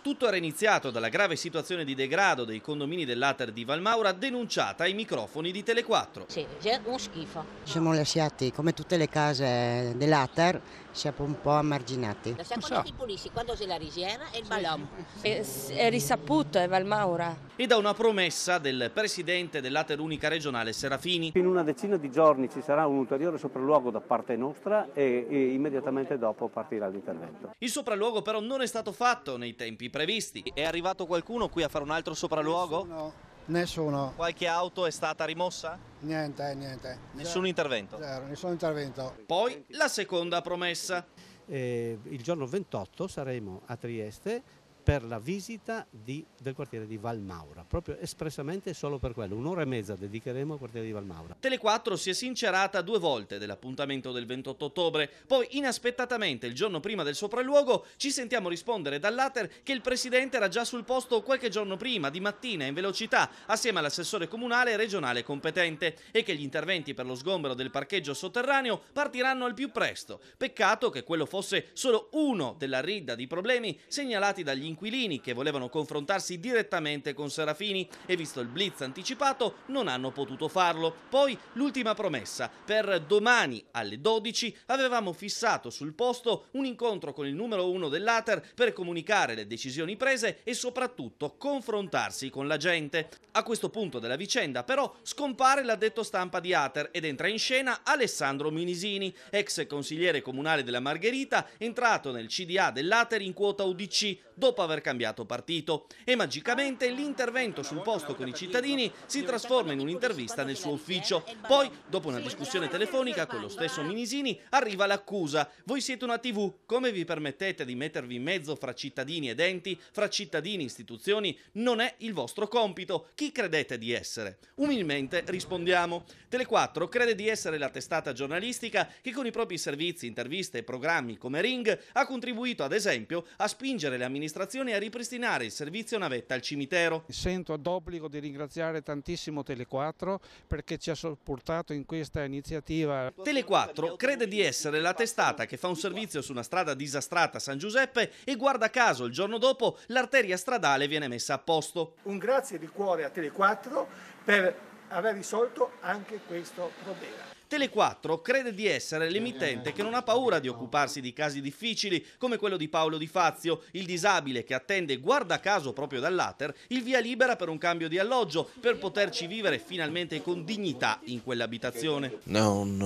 Tutto era iniziato dalla grave situazione di degrado dei condomini dell'Ater di Valmaura denunciata ai microfoni di Telequattro. Sì, è un schifo. Siamo lasciati come tutte le case dell'Ater siamo un po' ammarginati. La saccola di Pulissi, quando c'è la risiera e il Balom. È, è risaputo, è Valmaura. E da una promessa del presidente dell'Ater Unica regionale Serafini. In una decina di giorni ci sarà un ulteriore sopralluogo da parte nostra e, e immediatamente dopo partirà l'intervento. Il sopralluogo però non è stato fatto nei tempi previsti. È arrivato qualcuno qui a fare un altro sopralluogo? No. Nessuno. Qualche auto è stata rimossa? Niente, eh, niente. Nessun intervento? Zero, nessun intervento. Poi la seconda promessa. Eh, il giorno 28 saremo a Trieste per la visita di, del quartiere di Valmaura, proprio espressamente solo per quello, un'ora e mezza dedicheremo al quartiere di Valmaura. Tele4 si è sincerata due volte dell'appuntamento del 28 ottobre, poi inaspettatamente il giorno prima del sopralluogo ci sentiamo rispondere dall'Ater che il presidente era già sul posto qualche giorno prima, di mattina, in velocità, assieme all'assessore comunale e regionale competente e che gli interventi per lo sgombero del parcheggio sotterraneo partiranno al più presto. Peccato che quello fosse solo uno della ridda di problemi segnalati dagli inquilini inquilini che volevano confrontarsi direttamente con Serafini e visto il blitz anticipato non hanno potuto farlo. Poi l'ultima promessa, per domani alle 12 avevamo fissato sul posto un incontro con il numero 1 dell'Ater per comunicare le decisioni prese e soprattutto confrontarsi con la gente. A questo punto della vicenda però scompare l'addetto stampa di Ater ed entra in scena Alessandro Minisini, ex consigliere comunale della Margherita, entrato nel CDA dell'Ater in quota UDC, dopo aver cambiato partito e magicamente l'intervento sul posto con i cittadini si trasforma in un'intervista nel suo ufficio. Poi, dopo una discussione telefonica con lo stesso Minisini, arriva l'accusa. Voi siete una TV, come vi permettete di mettervi in mezzo fra cittadini ed enti, fra cittadini e istituzioni? Non è il vostro compito. Chi credete di essere? Umilmente rispondiamo. Tele4 crede di essere la testata giornalistica che con i propri servizi, interviste e programmi come Ring ha contribuito ad esempio a spingere le amministrazioni amministrazione a ripristinare il servizio navetta al cimitero. Sento d'obbligo di ringraziare tantissimo Tele4 perché ci ha supportato in questa iniziativa. Tele4 crede di essere la testata che fa un servizio su una strada disastrata a San Giuseppe e guarda caso il giorno dopo l'arteria stradale viene messa a posto. Un grazie di cuore a Tele4 per aver risolto anche questo problema. Tele4 crede di essere l'emittente eh, che non ha eh, paura di occuparsi di casi difficili come quello di Paolo Di Fazio, il disabile che attende, guarda caso proprio dall'Ater, il via libera per un cambio di alloggio, per poterci vivere finalmente con dignità in quell'abitazione. Non,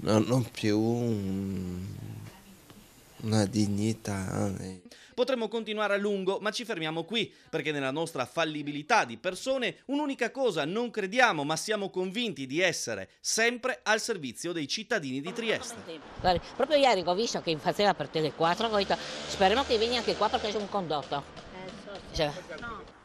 non più una dignità. Potremmo continuare a lungo, ma ci fermiamo qui, perché nella nostra fallibilità di persone un'unica cosa non crediamo, ma siamo convinti di essere sempre al servizio dei cittadini di Trieste. Guarda, proprio ieri ho visto che faceva per Tele4, ho detto speriamo che venga anche qua perché c'è un condotto. Eh, so, sì. cioè, no.